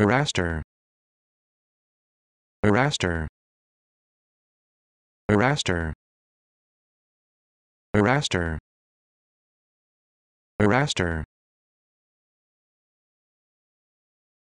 Araster. Araster. Araster. Araster. Araster.